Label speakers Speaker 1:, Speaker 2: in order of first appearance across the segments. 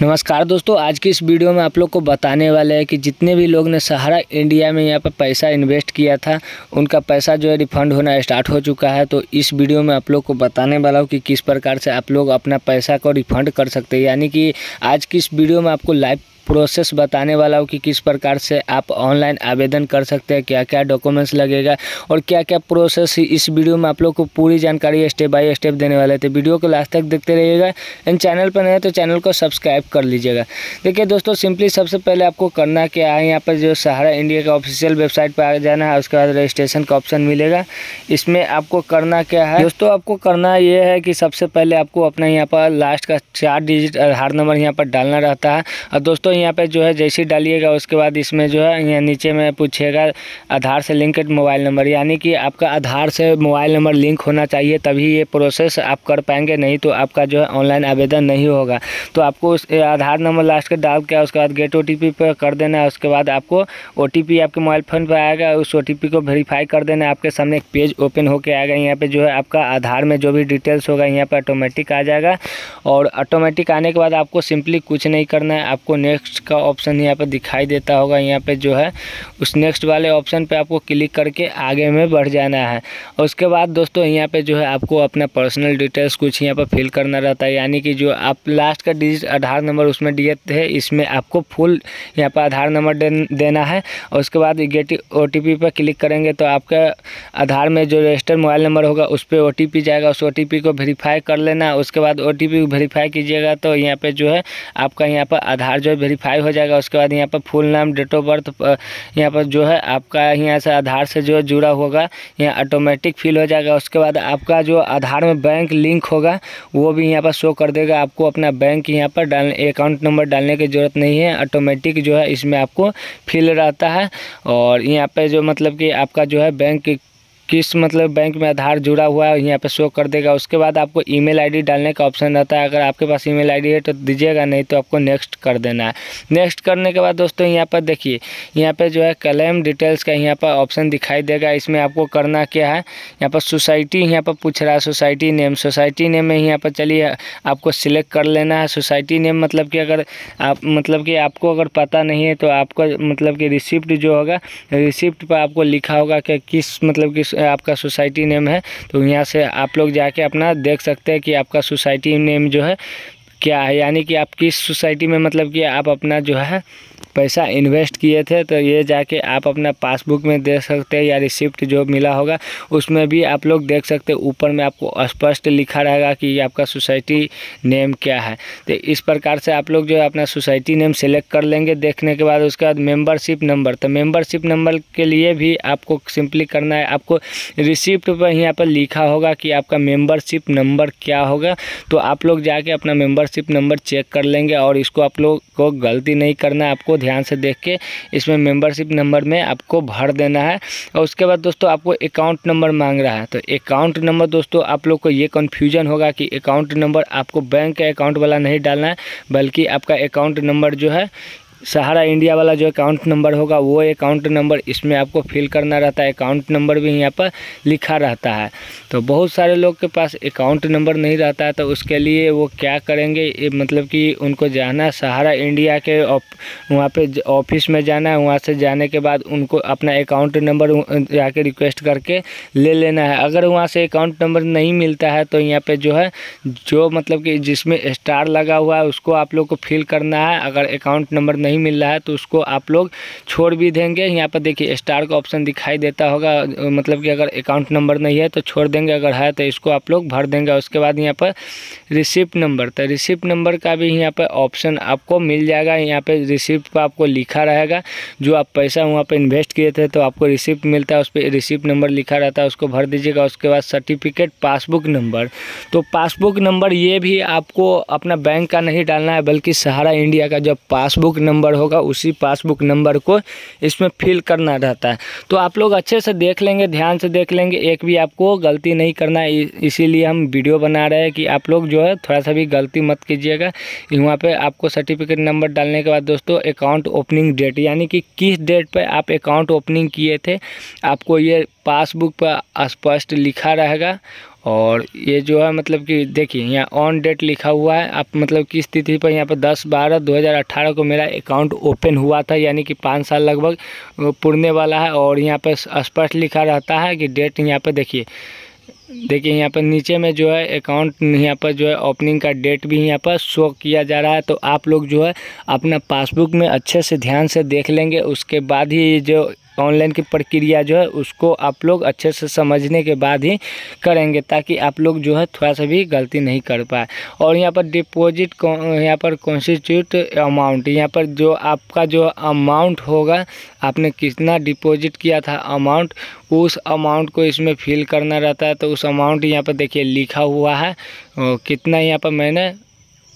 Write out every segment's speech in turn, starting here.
Speaker 1: नमस्कार दोस्तों आज की इस वीडियो में आप लोग को बताने वाले हैं कि जितने भी लोग ने सहारा इंडिया में यहाँ पर पैसा इन्वेस्ट किया था उनका पैसा जो है रिफंड होना स्टार्ट हो चुका है तो इस वीडियो में आप लोग को बताने वाला हूँ कि किस प्रकार से आप लोग अपना पैसा को रिफंड कर सकते हैं यानी कि आज की इस वीडियो में आपको लाइव प्रोसेस बताने वाला हूँ कि किस प्रकार से आप ऑनलाइन आवेदन कर सकते हैं क्या क्या डॉक्यूमेंट्स लगेगा और क्या क्या प्रोसेस इस वीडियो में आप लोग को पूरी जानकारी स्टेप बाय स्टेप देने वाले थे वीडियो को लास्ट तक देखते रहिएगा एंड चैनल पर नहीं तो चैनल को सब्सक्राइब कर लीजिएगा देखिए दोस्तों सिंपली सबसे पहले आपको करना क्या है यहाँ पर जो सहारा इंडिया का ऑफिशियल वेबसाइट पर आ जाना है उसके बाद रजिस्ट्रेशन का ऑप्शन मिलेगा इसमें आपको करना क्या है दोस्तों आपको करना ये है कि सबसे पहले आपको अपना यहाँ पर लास्ट का चार डिजिट आधार नंबर यहाँ पर डालना रहता है और दोस्तों यहाँ पे जो है जैसे डालिएगा उसके बाद इसमें जो है यहाँ नीचे में पूछेगा आधार से लिंकड मोबाइल नंबर यानी कि आपका आधार से मोबाइल नंबर लिंक होना चाहिए तभी ये प्रोसेस आप कर पाएंगे नहीं तो आपका जो है ऑनलाइन आवेदन नहीं होगा तो आपको उस आधार नंबर लास्ट के डाल के उसके बाद गेट ओ पर कर देना है उसके बाद आपको ओ आपके मोबाइल फ़ोन पर आएगा उस ओ को वेरीफाई कर देना आपके सामने एक पेज ओपन होकर आएगा यहाँ पर जो है आपका आधार में जो भी डिटेल्स होगा यहाँ पर ऑटोमेटिक आ जाएगा और ऑटोमेटिक आने के बाद आपको सिंपली कुछ नहीं करना है आपको नेक्स्ट नेक्स्ट का ऑप्शन यहाँ पर दिखाई देता होगा यहाँ पे जो है उस नेक्स्ट वाले ऑप्शन पे आपको क्लिक करके आगे में बढ़ जाना है और उसके बाद दोस्तों यहाँ पे जो है आपको अपना पर्सनल डिटेल्स कुछ यहाँ पर फिल करना रहता है यानी कि जो आप लास्ट का डिजिट आधार नंबर उसमें दिए थे इसमें आपको फुल यहाँ पर आधार नंबर देना है और उसके बाद गेट ओ पर क्लिक करेंगे तो आपका आधार में जो रजिस्टर मोबाइल नंबर होगा उस पर ओ जाएगा उस ओ को वेरीफाई कर लेना उसके बाद ओ पी वेरीफाई कीजिएगा तो यहाँ पर जो है आपका यहाँ पर आधार जो है वेरीफाई हो जाएगा उसके बाद यहाँ पर फुल नाम डेट ऑफ बर्थ यहाँ पर जो है आपका यहाँ से आधार से जो है जुड़ा होगा यहाँ ऑटोमेटिक फिल हो जाएगा उसके बाद आपका जो आधार में बैंक लिंक होगा वो भी यहाँ पर शो कर देगा आपको अपना बैंक यहाँ पर डाल अकाउंट नंबर डालने की ज़रूरत नहीं है ऑटोमेटिक जो है इसमें आपको फिल रहता है और यहाँ पर जो मतलब कि आपका जो है बैंक किस मतलब बैंक में आधार जुड़ा हुआ है यहाँ पे शो कर देगा उसके बाद आपको ईमेल आईडी डालने का ऑप्शन रहता है अगर आपके पास ईमेल आईडी है तो दीजिएगा नहीं तो आपको नेक्स्ट कर देना है नेक्स्ट करने के बाद दोस्तों यहाँ पर देखिए यहाँ पर जो है क्लेम डिटेल्स का यहाँ पर ऑप्शन दिखाई देगा इसमें आपको करना क्या है यहाँ पर सोसाइटी यहाँ पर पूछ रहा है सोसाइटी नेम सोसाइटी नेम में यहाँ पर चलिए आपको सिलेक्ट कर लेना है सोसाइटी नेम मतलब कि अगर आप मतलब कि आपको अगर पता नहीं है तो आपका मतलब कि रिसिप्ट जो होगा रिसिप्ट पर आपको लिखा होगा कि किस मतलब किस आपका सोसाइटी नेम है तो यहाँ से आप लोग जाके अपना देख सकते हैं कि आपका सोसाइटी नेम जो है क्या है यानी कि आप किस सोसाइटी में मतलब कि आप अपना जो है पैसा इन्वेस्ट किए थे तो ये जाके आप अपना पासबुक में देख सकते हैं या रिसिप्ट जो मिला होगा उसमें भी आप लोग देख सकते हैं ऊपर में आपको स्पष्ट लिखा रहेगा कि आपका सोसाइटी नेम क्या है तो इस प्रकार से आप लोग जो है अपना सोसाइटी नेम सेलेक्ट कर लेंगे देखने के बाद उसके बाद मेम्बरशिप नंबर तो मेम्बरशिप नंबर के लिए भी आपको सिंपली करना है आपको रिसिप्ट पर यहाँ पर लिखा होगा कि आपका मेम्बरशिप नंबर क्या होगा तो आप लोग जाके अपना मेम्बरशिप नंबर चेक कर लेंगे और इसको आप लोग को गलती नहीं करना आप आपको ध्यान से देख के इसमें मेंबरशिप नंबर में आपको भर देना है और उसके बाद दोस्तों आपको अकाउंट नंबर मांग रहा है तो अकाउंट नंबर दोस्तों आप लोग को ये कन्फ्यूजन होगा कि अकाउंट नंबर आपको बैंक के अकाउंट वाला नहीं डालना है बल्कि आपका अकाउंट नंबर जो है सहारा इंडिया वाला जो अकाउंट नंबर होगा वो अकाउंट नंबर इसमें आपको फिल करना रहता है अकाउंट नंबर भी यहाँ पर लिखा रहता है तो बहुत सारे लोग के पास अकाउंट नंबर नहीं रहता है तो उसके लिए वो क्या करेंगे मतलब कि उनको जाना सहारा इंडिया के वहाँ पे ऑफिस में जाना है वहाँ से जाने के बाद उनको अपना अकाउंट नंबर जाके रिक्वेस्ट करके ले लेना है अगर वहाँ से अकाउंट नंबर नहीं मिलता है तो यहाँ पर जो है जो मतलब कि जिसमें स्टार लगा हुआ है उसको आप लोग को फिल करना है अगर अकाउंट नंबर नहीं नहीं मिल रहा है तो उसको आप लोग छोड़ भी देंगे यहाँ पर देखिए स्टार का ऑप्शन दिखाई देता होगा मतलब कि अगर अकाउंट नंबर नहीं है तो छोड़ देंगे अगर है तो इसको आप लोग भर देंगे उसके बाद यहाँ पर रिसिप्ट नंबर तो रिसिप्ट नंबर का भी यहाँ पर ऑप्शन आपको मिल जाएगा यहाँ पर रिसिप्ट पर आपको लिखा रहेगा जो आप पैसा वहाँ पर इन्वेस्ट किए थे तो आपको रिसिप्ट मिलता है उस पर रिसिप्ट नंबर लिखा रहता है उसको भर दीजिएगा उसके बाद सर्टिफिकेट पासबुक नंबर तो पासबुक नंबर ये भी आपको अपना बैंक का नहीं डालना है बल्कि सहारा इंडिया का जो पासबुक नंबर नंबर होगा उसी पासबुक नंबर को इसमें फिल करना रहता है तो आप लोग अच्छे से देख लेंगे ध्यान से देख लेंगे एक भी आपको गलती नहीं करना है इसीलिए हम वीडियो बना रहे हैं कि आप लोग जो है थोड़ा सा भी गलती मत कीजिएगा वहाँ पर आपको सर्टिफिकेट नंबर डालने के बाद दोस्तों अकाउंट ओपनिंग डेट यानी कि किस डेट पर आप अकाउंट ओपनिंग किए थे आपको ये पासबुक पर स्पष्ट लिखा रहेगा और ये जो है मतलब कि देखिए यहाँ ऑन डेट लिखा हुआ है आप मतलब किस तिथि पर यहाँ पर 10 बारह 2018 को मेरा अकाउंट ओपन हुआ था यानी कि पाँच साल लगभग पुरने वाला है और यहाँ पर स्पष्ट लिखा रहता है कि डेट यहाँ पर देखिए देखिए यहाँ पर नीचे में जो है अकाउंट यहाँ पर जो है ओपनिंग का डेट भी यहाँ पर शो किया जा रहा है तो आप लोग जो है अपना पासबुक में अच्छे से ध्यान से देख लेंगे उसके बाद ही जो ऑनलाइन की प्रक्रिया जो है उसको आप लोग अच्छे से समझने के बाद ही करेंगे ताकि आप लोग जो है थोड़ा सा भी गलती नहीं कर पाए और यहाँ पर डिपॉजिट यहाँ पर कॉन्स्टिट्यूट अमाउंट यहाँ पर जो आपका जो अमाउंट होगा आपने कितना डिपॉजिट किया था अमाउंट उस अमाउंट को इसमें फिल करना रहता है तो उस अमाउंट यहाँ पर देखिए लिखा हुआ है कितना यहाँ पर मैंने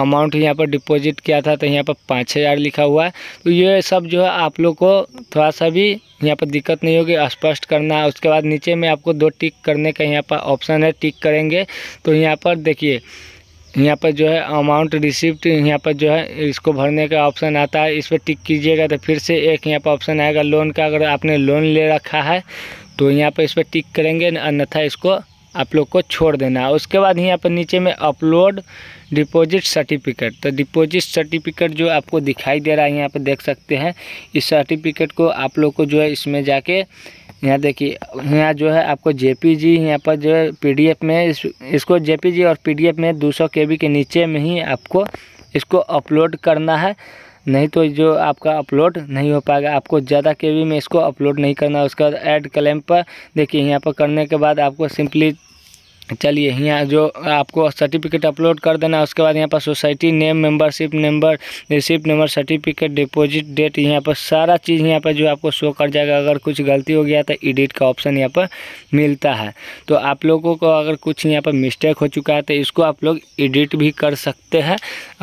Speaker 1: अमाउंट यहाँ पर डिपॉजिट किया था तो यहाँ पर पाँच हज़ार लिखा हुआ है तो ये सब जो है आप लोग को थोड़ा सा भी यहाँ पर दिक्कत नहीं होगी स्पष्ट करना है उसके बाद नीचे में आपको दो टिक करने का यहाँ पर ऑप्शन है टिक करेंगे तो यहाँ पर देखिए यहाँ पर जो है अमाउंट रिसिप्ट यहाँ पर जो है इसको भरने का ऑप्शन आता है इस पर टिक कीजिएगा तो फिर से एक यहाँ पर ऑप्शन आएगा लोन का अगर आपने लोन ले रखा है तो यहाँ पर इस पर टिक करेंगे अन्यथा इसको आप लोग को छोड़ देना है उसके बाद यहाँ पर नीचे में अपलोड डिपॉजिट सर्टिफिकेट तो डिपॉजिट सर्टिफिकेट जो आपको दिखाई दे रहा है यहाँ पर देख सकते हैं इस सर्टिफिकेट को आप लोग को जो है इसमें जाके यहाँ देखिए यहाँ जो है आपको जेपीजी यहाँ पर जो है एफ में इस, इसको जेपीजी और पीडीएफ में 200 सौ के के नीचे में ही आपको इसको अपलोड करना है नहीं तो जो आपका अपलोड नहीं हो पाएगा आपको ज़्यादा के में इसको अपलोड नहीं करना उसके बाद एड क्लेम पर देखिए यहाँ पर करने के बाद आपको सिंपली चलिए यहाँ जो आपको सर्टिफिकेट अपलोड कर देना उसके बाद यहाँ पर society name membership number receipt number certificate deposit date यहाँ पर सारा चीज़ यहाँ पर जो आपको शो कर जाएगा अगर कुछ गलती हो गया तो एडिट का ऑप्शन यहाँ पर मिलता है तो आप लोगों को अगर कुछ यहाँ पर मिस्टेक हो चुका है तो इसको आप लोग एडिट भी कर सकते हैं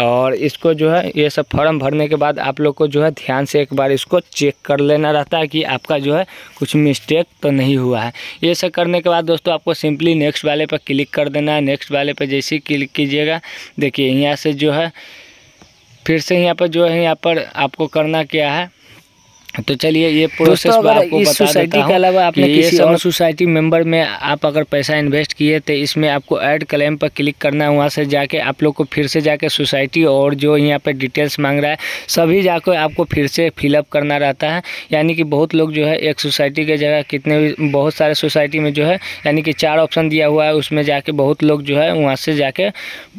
Speaker 1: और इसको जो है ये सब फॉर्म भरने के बाद आप लोग को जो है ध्यान से एक बार इसको चेक कर लेना रहता है कि आपका जो है कुछ मिस्टेक तो नहीं हुआ है ये सब करने के बाद दोस्तों आपको सिंपली नेक्स्ट वाले पर क्लिक कर देना है नेक्स्ट वाले पर जैसे ही क्लिक कीजिएगा देखिए यहाँ से जो है फिर से यहाँ पर जो है यहाँ पर आपको करना क्या है तो चलिए ये प्रोसेस तो मैं आपको इस बता सोसाइटी के अलावा आपने कि किसी और सोसाइटी मेंबर में आप अगर पैसा इन्वेस्ट किए तो इसमें आपको ऐड क्लेम पर क्लिक करना है वहाँ से जाके आप लोग को फिर से जाके सोसाइटी और जो यहाँ पे डिटेल्स मांग रहा है सभी जाकर आपको फिर से फिलअप करना रहता है यानी कि बहुत लोग जो है एक सोसाइटी के जगह कितने भी बहुत सारे सोसाइटी में जो है यानी कि चार ऑप्शन दिया हुआ है उसमें जाके बहुत लोग जो है वहाँ से जाके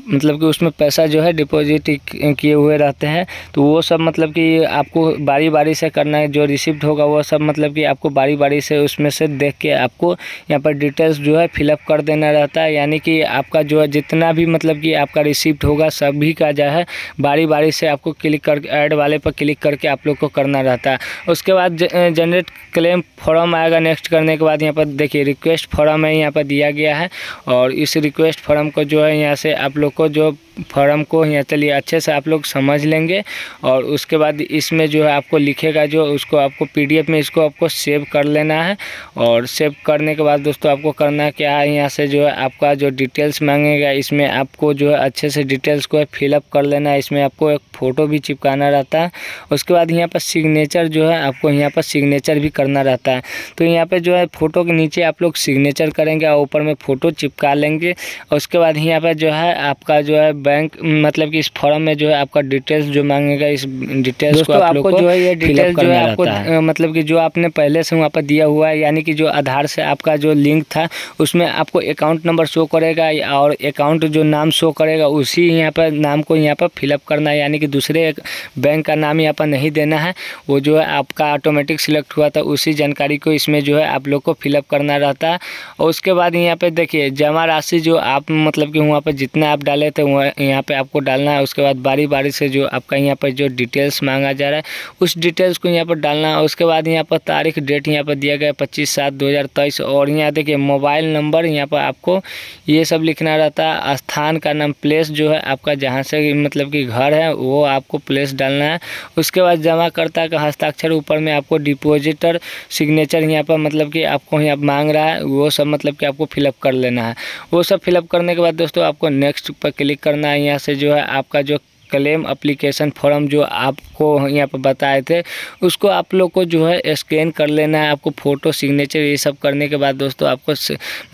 Speaker 1: मतलब कि उसमें पैसा जो है डिपोजिट किए हुए रहते हैं तो वो सब मतलब कि आपको बारी बारी से करना है जो रिसिप्ट होगा वो सब मतलब कि आपको बारी बारी से उसमें से देख के आपको यहाँ पर डिटेल्स जो है फिलअप कर देना रहता है यानी कि आपका जो है जितना भी मतलब कि आपका रिसिप्ट होगा सभी का जो है बारी बारी से आपको क्लिक कर एड वाले पर क्लिक करके आप लोग को करना रहता है उसके बाद जनरेट क्लेम फॉर्म आएगा नेक्स्ट करने के बाद यहाँ पर देखिए रिक्वेस्ट फॉर्म है यहाँ पर दिया गया है और इस रिक्वेस्ट फॉर्म को जो है यहाँ से आप लोग को जो फॉर्म को यहाँ चलिए अच्छे से आप लोग समझ लेंगे और उसके बाद इसमें जो है आपको लिखेगा जो उसको आपको पीडीएफ में इसको आपको सेव कर लेना है और सेव करने के बाद दोस्तों आपको करना क्या है यहाँ से जो है आपका जो डिटेल्स मांगेगा इसमें आपको जो है अच्छे से डिटेल्स को फिलअप कर लेना है इसमें आपको एक फ़ोटो भी चिपकाना रहता है उसके बाद यहाँ पर सिग्नेचर जो है आपको यहाँ पर सिग्नेचर भी करना रहता है तो यहाँ पर जो है फ़ोटो के नीचे आप लोग सिग्नेचर करेंगे और ऊपर में फ़ोटो चिपका लेंगे उसके बाद यहाँ पर जो है आपका जो है बैंक मतलब कि इस फॉर्म में जो है आपका डिटेल्स जो मांगेगा इस डिटेल्स को आप लोग को जो है ये डिटेल्स जो है आपको मतलब कि जो आपने पहले से वहाँ पर दिया हुआ है यानी कि जो आधार से आपका जो लिंक था उसमें आपको अकाउंट नंबर शो करेगा और अकाउंट जो नाम शो करेगा उसी यहाँ पर नाम को यहाँ पर फिलअप करना है यानी कि दूसरे बैंक का नाम यहाँ पर नहीं देना है वो जो है आपका ऑटोमेटिक सिलेक्ट हुआ था उसी जानकारी को इसमें जो है आप लोग को फिलअप करना रहता है और उसके बाद यहाँ पर देखिए जमा राशि जो आप मतलब कि वहाँ पर जितना आप डाले थे वहाँ यहाँ पे आपको डालना है उसके बाद बारी बारी से जो आपका यहाँ पर जो डिटेल्स मांगा जा रहा है उस डिटेल्स को यहाँ पर डालना है उसके बाद यहाँ पर तारीख डेट यहाँ पर दिया गया पच्चीस सात दो हज़ार तेईस और यहाँ देखिए मोबाइल नंबर यहाँ पर आपको ये सब लिखना रहता है स्थान का नाम प्लेस जो है आपका जहाँ से मतलब कि घर है वो आपको प्लेस डालना है उसके बाद जमाकर्ता का हस्ताक्षर ऊपर में आपको डिपोजिटर सिग्नेचर यहाँ पर मतलब कि आपको यहाँ मांग रहा है वो सब मतलब कि आपको फिलअप कर लेना है वो सब फिलअप करने के बाद दोस्तों आपको नेक्स्ट पर क्लिक करना करना है यहाँ से जो है आपका जो क्लेम अप्लीकेशन फॉर्म जो आपको यहाँ पर बताए थे उसको आप लोग को जो है स्कैन कर लेना है आपको फ़ोटो सिग्नेचर ये सब करने के बाद दोस्तों आपको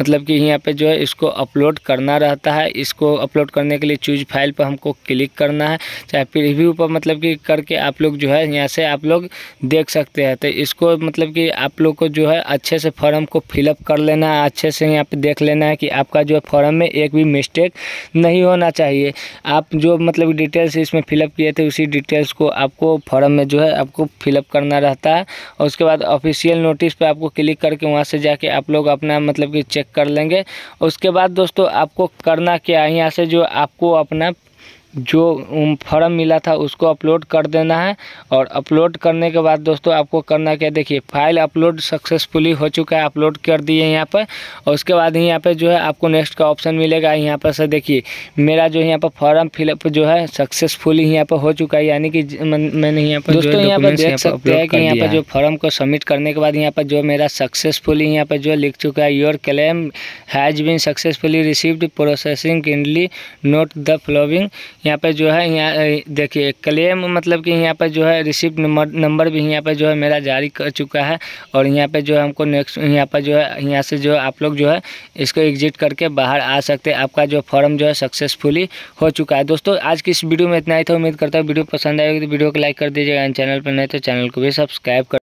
Speaker 1: मतलब कि यहाँ पे जो है इसको अपलोड करना रहता है इसको अपलोड करने के लिए चूज फाइल पर हमको क्लिक करना है चाहे प्रिव्यू पर मतलब कि करके आप लोग जो है यहाँ से आप लोग देख सकते हैं तो इसको मतलब कि आप लोग को जो है अच्छे से फॉर्म को फिलअप कर लेना है अच्छे से यहाँ पर देख लेना है कि आपका जो है फॉर्म में एक भी मिस्टेक नहीं होना चाहिए आप जो मतलब डिटेल डिटेल्स इसमें फिलअप किए थे उसी डिटेल्स को आपको फॉर्म में जो है आपको फिलअप करना रहता है और उसके बाद ऑफिशियल नोटिस पे आपको क्लिक करके वहाँ से जाके आप लोग अपना मतलब कि चेक कर लेंगे उसके बाद दोस्तों आपको करना क्या है यहाँ से जो आपको अपना जो फॉर्म मिला था उसको अपलोड कर देना है और अपलोड करने के बाद दोस्तों आपको करना क्या देखिए फाइल अपलोड सक्सेसफुली हो चुका है अपलोड कर दिए यहाँ पर और उसके बाद ही यहाँ पर जो है आपको नेक्स्ट का ऑप्शन मिलेगा यहाँ पर से देखिए मेरा जो यहाँ पर फॉर्म फिलअप जो है सक्सेसफुली यहाँ पर हो चुका है यानी कि मैंने यहाँ पर दोस्तों यहाँ पर देख सकते हैं कि यहाँ पर जो फॉर्म को सबमिट करने के बाद यहाँ पर जो मेरा सक्सेसफुली यहाँ पर जो लिख चुका है your claim has been successfully received processing kindly note the following यहाँ पे जो है यहाँ देखिए क्लेम मतलब कि यहाँ पे जो है रिसिप्ट नंबर भी यहाँ पे जो है मेरा जारी कर चुका है और यहाँ पे जो है हमको नेक्स्ट यहाँ पर जो है यहाँ से जो है आप लोग जो है इसको एग्जिट करके बाहर आ सकते हैं आपका जो फॉर्म जो है सक्सेसफुली हो चुका है दोस्तों आज की इस वीडियो में इतना ही था उम्मीद करता हूँ वीडियो पसंद आएगी तो वीडियो को लाइक कर दीजिएगा चैनल पर नहीं तो चैनल को भी सब्सक्राइब कर